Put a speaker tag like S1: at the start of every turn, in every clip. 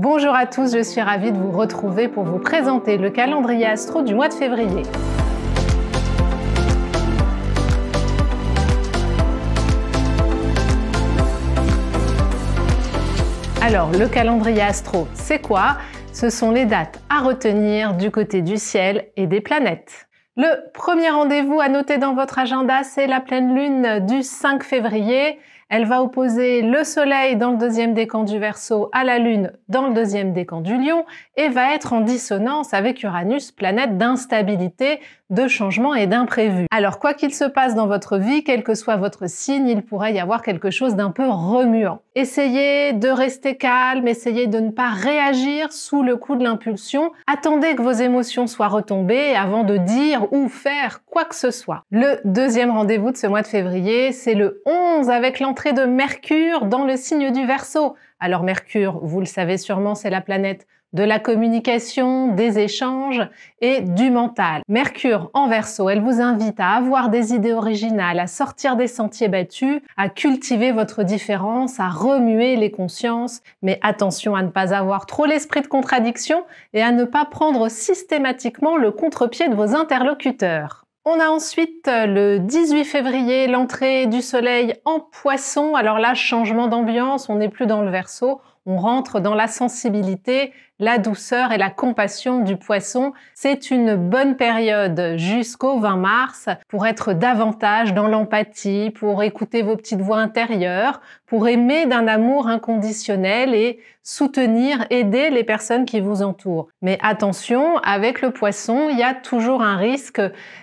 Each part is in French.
S1: Bonjour à tous, je suis ravie de vous retrouver pour vous présenter le calendrier astro du mois de février. Alors, le calendrier astro, c'est quoi Ce sont les dates à retenir du côté du ciel et des planètes. Le premier rendez-vous à noter dans votre agenda, c'est la pleine lune du 5 février. Elle va opposer le Soleil dans le deuxième décan du Verseau à la Lune dans le deuxième décan du Lion et va être en dissonance avec Uranus, planète d'instabilité, de changement et d'imprévu. Alors quoi qu'il se passe dans votre vie, quel que soit votre signe, il pourrait y avoir quelque chose d'un peu remuant. Essayez de rester calme, essayez de ne pas réagir sous le coup de l'impulsion. Attendez que vos émotions soient retombées avant de dire ou faire quoi que ce soit. Le deuxième rendez-vous de ce mois de février, c'est le 11 avec l'entrée de Mercure dans le signe du Verseau. Alors Mercure, vous le savez sûrement, c'est la planète de la communication, des échanges et du mental. Mercure en verso, elle vous invite à avoir des idées originales, à sortir des sentiers battus, à cultiver votre différence, à remuer les consciences, mais attention à ne pas avoir trop l'esprit de contradiction et à ne pas prendre systématiquement le contre-pied de vos interlocuteurs. On a ensuite euh, le 18 février l'entrée du soleil en poisson. Alors là, changement d'ambiance, on n'est plus dans le verso, on rentre dans la sensibilité, la douceur et la compassion du poisson. C'est une bonne période jusqu'au 20 mars pour être davantage dans l'empathie, pour écouter vos petites voix intérieures, pour aimer d'un amour inconditionnel et soutenir, aider les personnes qui vous entourent. Mais attention, avec le poisson, il y a toujours un risque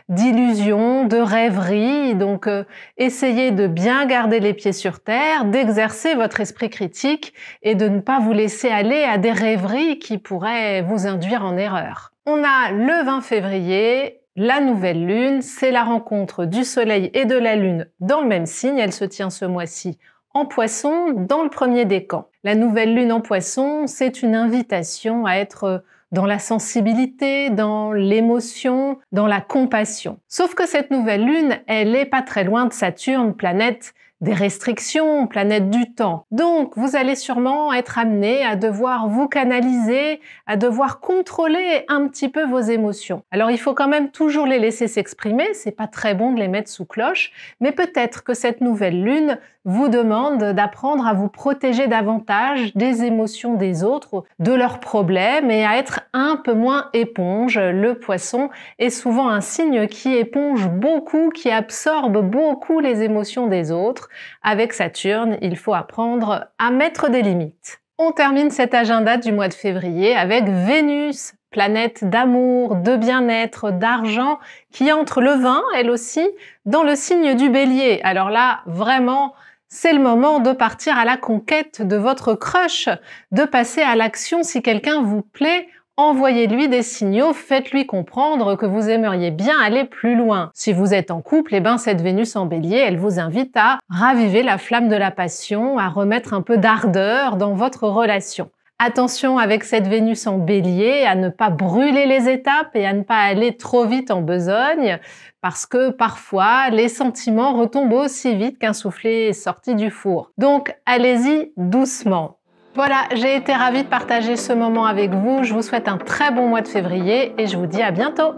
S1: d'illusion, de rêverie. Donc, euh, essayez de bien garder les pieds sur terre, d'exercer votre esprit critique et de ne pas vous laisser aller à des rêveries qui pourrait vous induire en erreur. On a le 20 février la nouvelle lune, c'est la rencontre du Soleil et de la Lune dans le même signe. Elle se tient ce mois-ci en poisson, dans le premier décan. La nouvelle lune en poisson, c'est une invitation à être dans la sensibilité, dans l'émotion, dans la compassion. Sauf que cette nouvelle lune, elle n'est pas très loin de Saturne, planète des restrictions, planète du temps. Donc, vous allez sûrement être amené à devoir vous canaliser, à devoir contrôler un petit peu vos émotions. Alors, il faut quand même toujours les laisser s'exprimer, c'est pas très bon de les mettre sous cloche, mais peut-être que cette nouvelle lune vous demande d'apprendre à vous protéger davantage des émotions des autres, de leurs problèmes et à être un peu moins éponge. Le poisson est souvent un signe qui éponge beaucoup, qui absorbe beaucoup les émotions des autres. Avec Saturne, il faut apprendre à mettre des limites. On termine cet agenda du mois de février avec Vénus, planète d'amour, de bien-être, d'argent, qui entre le vin, elle aussi, dans le signe du bélier. Alors là, vraiment, c'est le moment de partir à la conquête de votre crush, de passer à l'action si quelqu'un vous plaît Envoyez-lui des signaux, faites-lui comprendre que vous aimeriez bien aller plus loin. Si vous êtes en couple, eh ben cette Vénus en bélier, elle vous invite à raviver la flamme de la passion, à remettre un peu d'ardeur dans votre relation. Attention avec cette Vénus en bélier à ne pas brûler les étapes et à ne pas aller trop vite en besogne parce que parfois les sentiments retombent aussi vite qu'un soufflet sorti du four. Donc allez-y doucement. Voilà, j'ai été ravie de partager ce moment avec vous. Je vous souhaite un très bon mois de février et je vous dis à bientôt.